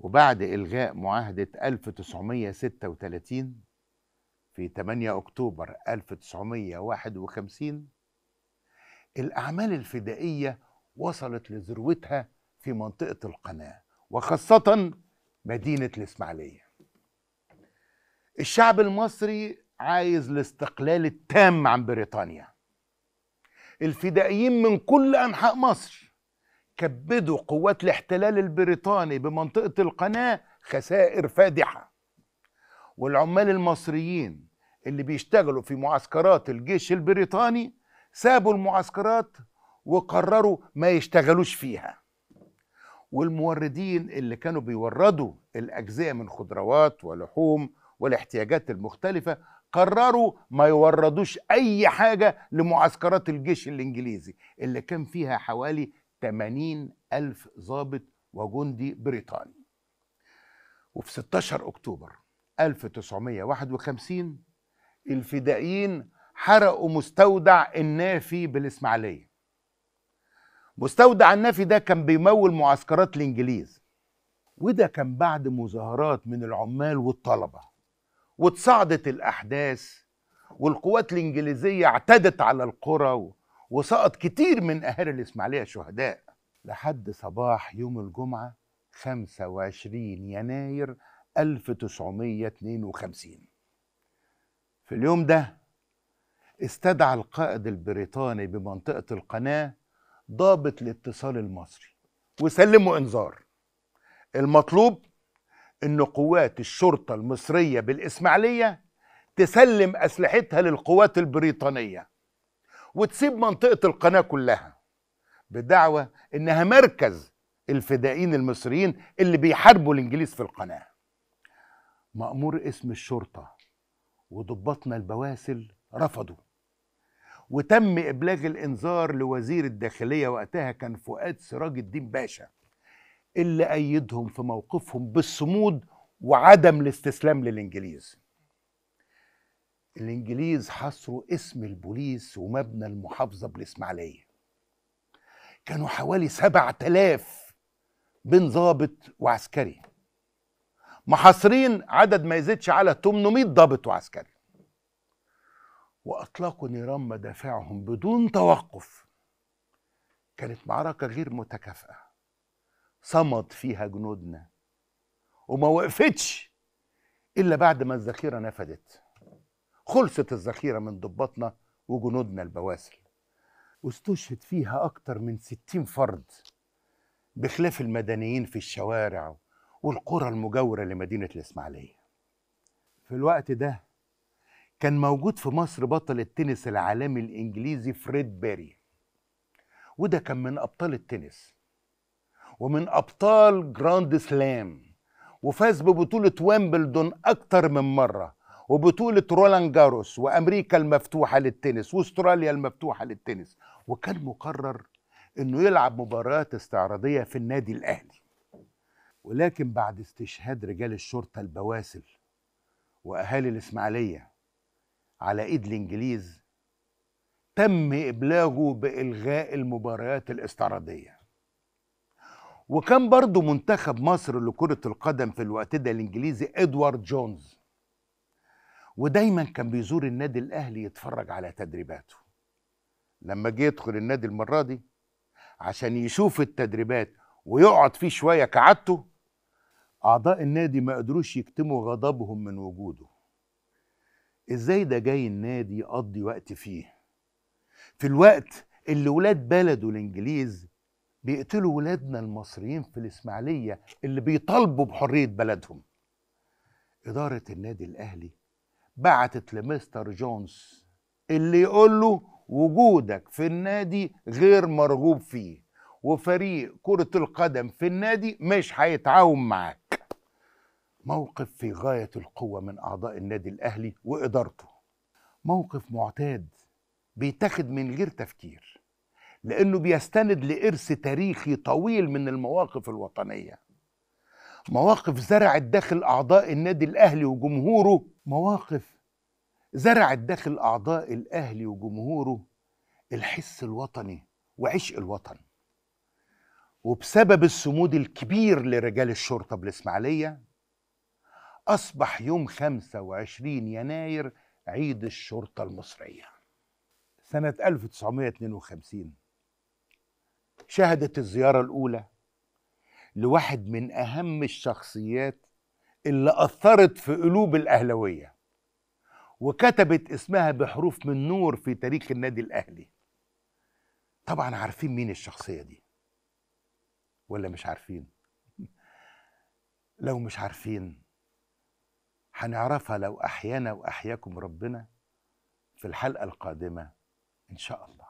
وبعد إلغاء معاهدة 1936 في 8 أكتوبر 1951 الأعمال الفدائية وصلت لذروتها في منطقة القناة وخاصة مدينة الإسماعيلية الشعب المصري عايز الاستقلال التام عن بريطانيا الفدائيين من كل أنحاء مصر كبدوا قوات الاحتلال البريطاني بمنطقة القناة خسائر فادحة والعمال المصريين اللي بيشتغلوا في معسكرات الجيش البريطاني سابوا المعسكرات وقرروا ما يشتغلوش فيها والموردين اللي كانوا بيوردوا الأجزاء من خضروات ولحوم والاحتياجات المختلفة قرروا ما يوردوش أي حاجة لمعسكرات الجيش الإنجليزي اللي كان فيها حوالي 80 ألف ضابط وجندي بريطاني وفي 16 أكتوبر 1951 الفدائيين حرقوا مستودع النافي بالإسماعيلية مستودع النافي ده كان بيمول معسكرات الإنجليز وده كان بعد مظاهرات من العمال والطلبة واتصعدت الأحداث والقوات الإنجليزية اعتدت على القرى وسقط كتير من أهالي الإسماعيلية شهداء لحد صباح يوم الجمعة 25 يناير 1952 في اليوم ده استدعى القائد البريطاني بمنطقة القناة ضابط الاتصال المصري وسلمه إنذار المطلوب إن قوات الشرطة المصرية بالإسماعيلية تسلم أسلحتها للقوات البريطانية وتسيب منطقة القناة كلها بدعوى إنها مركز الفدائيين المصريين اللي بيحاربوا الإنجليز في القناة مأمور اسم الشرطة وضباطنا البواسل رفضوا وتم إبلاغ الإنذار لوزير الداخلية وقتها كان فؤاد سراج الدين باشا اللي أيدهم في موقفهم بالصمود وعدم الاستسلام للإنجليز الانجليز حصروا اسم البوليس ومبنى المحافظه بالاسماعيليه كانوا حوالي سبع تلاف بين ضابط وعسكري محاصرين عدد ما يزيدش على 800 ضابط وعسكري وأطلقوا نيران مدافعهم بدون توقف كانت معركة غير متكافئة صمد فيها جنودنا وما وقفتش إلا بعد ما الذخيرة نفدت خلصت الذخيرة من ضباطنا وجنودنا البواسل واستشهد فيها أكتر من ستين فرد بخلاف المدنيين في الشوارع والقرى المجاورة لمدينة الإسماعيلية في الوقت ده كان موجود في مصر بطل التنس العالمي الإنجليزي فريد بيري وده كان من أبطال التنس ومن أبطال جراند سلام وفاز ببطولة ويمبلدون أكتر من مرة وبطولة رولان جاروس وأمريكا المفتوحة للتنس وأستراليا المفتوحة للتنس وكان مقرر أنه يلعب مباريات استعراضية في النادي الأهلي ولكن بعد استشهاد رجال الشرطة البواسل وأهالي الإسماعيلية على إيد الإنجليز تم إبلاغه بإلغاء المباريات الاستعراضية وكان برضه منتخب مصر لكرة القدم في الوقت ده الإنجليزي إدوارد جونز ودايما كان بيزور النادي الاهلي يتفرج على تدريباته لما جه يدخل النادي المره دي عشان يشوف التدريبات ويقعد فيه شويه كعادته اعضاء النادي ما قدروش يكتموا غضبهم من وجوده ازاي ده جاي النادي يقضي وقت فيه في الوقت اللي ولاد بلده الانجليز بيقتلوا ولادنا المصريين في الاسماعيليه اللي بيطالبوا بحريه بلدهم اداره النادي الاهلي بعتت لمستر جونز اللي يقول له وجودك في النادي غير مرغوب فيه وفريق كرة القدم في النادي مش هيتعاون معاك موقف في غاية القوة من أعضاء النادي الأهلي وإدارته موقف معتاد بيتاخد من غير تفكير لأنه بيستند لإرث تاريخي طويل من المواقف الوطنية مواقف زرعت داخل أعضاء النادي الأهلي وجمهوره مواقف زرعت داخل أعضاء الأهلي وجمهوره الحس الوطني وعشق الوطن وبسبب الصمود الكبير لرجال الشرطة بالإسماعيلية أصبح يوم 25 يناير عيد الشرطة المصرية سنة 1952 شهدت الزيارة الأولى لواحد من أهم الشخصيات اللي أثرت في قلوب الأهلوية وكتبت اسمها بحروف من نور في تاريخ النادي الأهلي طبعا عارفين مين الشخصية دي ولا مش عارفين لو مش عارفين هنعرفها لو أحيانا وأحياكم ربنا في الحلقة القادمة إن شاء الله